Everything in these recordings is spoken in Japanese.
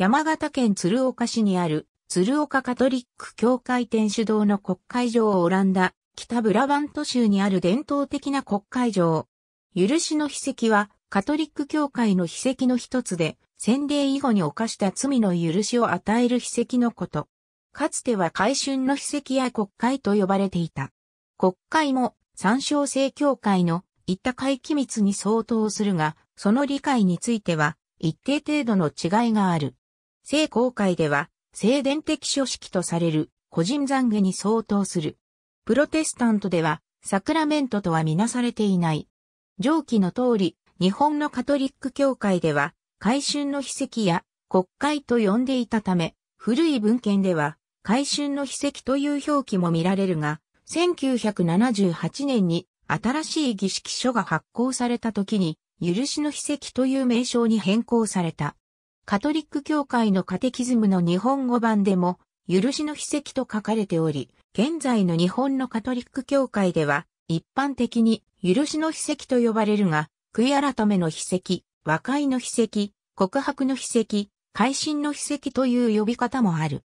山形県鶴岡市にある鶴岡カトリック教会天主堂の国会場をオランダ、北ブラバント州にある伝統的な国会場。許しの秘跡はカトリック教会の秘跡の一つで、洗礼以後に犯した罪の許しを与える秘跡のこと。かつては海春の秘跡や国会と呼ばれていた。国会も参照性教会の言った会期密に相当するが、その理解については一定程度の違いがある。聖公会では、聖伝的書式とされる個人懺悔に相当する。プロテスタントでは、サクラメントとはみなされていない。上記の通り、日本のカトリック教会では、改春の秘跡や国会と呼んでいたため、古い文献では、改春の秘跡という表記も見られるが、1978年に新しい儀式書が発行された時に、許しの秘跡という名称に変更された。カトリック教会のカテキズムの日本語版でも、許しの秘跡と書かれており、現在の日本のカトリック教会では、一般的に許しの秘跡と呼ばれるが、悔い改めの秘跡、和解の秘跡、告白の秘跡、改心の秘跡という呼び方もある。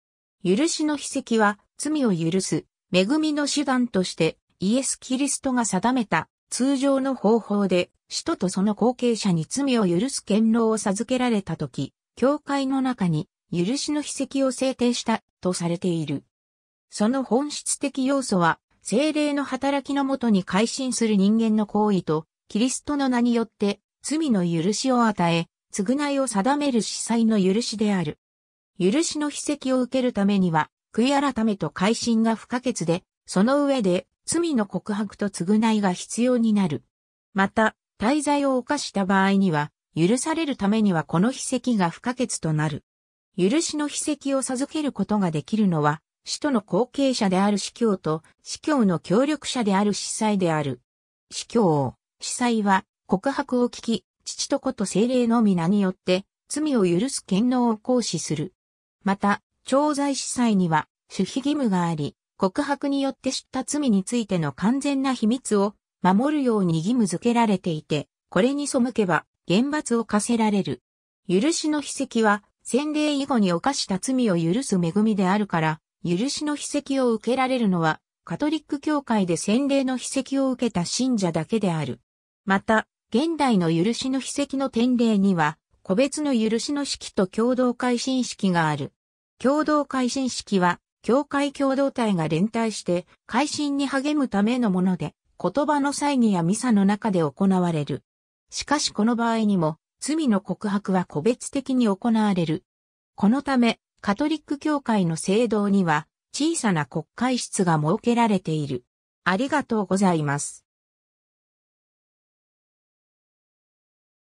許しの秘跡は、罪を許す、恵みの手段として、イエス・キリストが定めた、通常の方法で、使徒とその後継者に罪を許す権能を授けられた時、教会の中に許しの秘跡を制定したとされている。その本質的要素は、精霊の働きのもとに改心する人間の行為と、キリストの名によって罪の許しを与え、償いを定める司祭の許しである。許しの秘跡を受けるためには、悔い改めと改心が不可欠で、その上で罪の告白と償いが必要になる。また、滞在を犯した場合には、許されるためにはこの筆跡が不可欠となる。許しの筆跡を授けることができるのは、使徒の後継者である司教と、司教の協力者である司祭である。司教、司祭は、告白を聞き、父と子と精霊の皆によって、罪を許す権能を行使する。また、調剤司祭には、守秘義務があり、告白によって知った罪についての完全な秘密を守るように義務付けられていて、これに背けば厳罰を課せられる。許しの秘跡は、洗礼以後に犯した罪を許す恵みであるから、許しの秘跡を受けられるのは、カトリック教会で洗礼の秘跡を受けた信者だけである。また、現代の許しの秘跡の典礼には、個別の許しの式と共同改心式がある。共同改心式は、教会共同体が連帯して、改心に励むためのもので、言葉の祭儀やミサの中で行われる。しかしこの場合にも、罪の告白は個別的に行われる。このため、カトリック教会の聖堂には、小さな国会室が設けられている。ありがとうございます。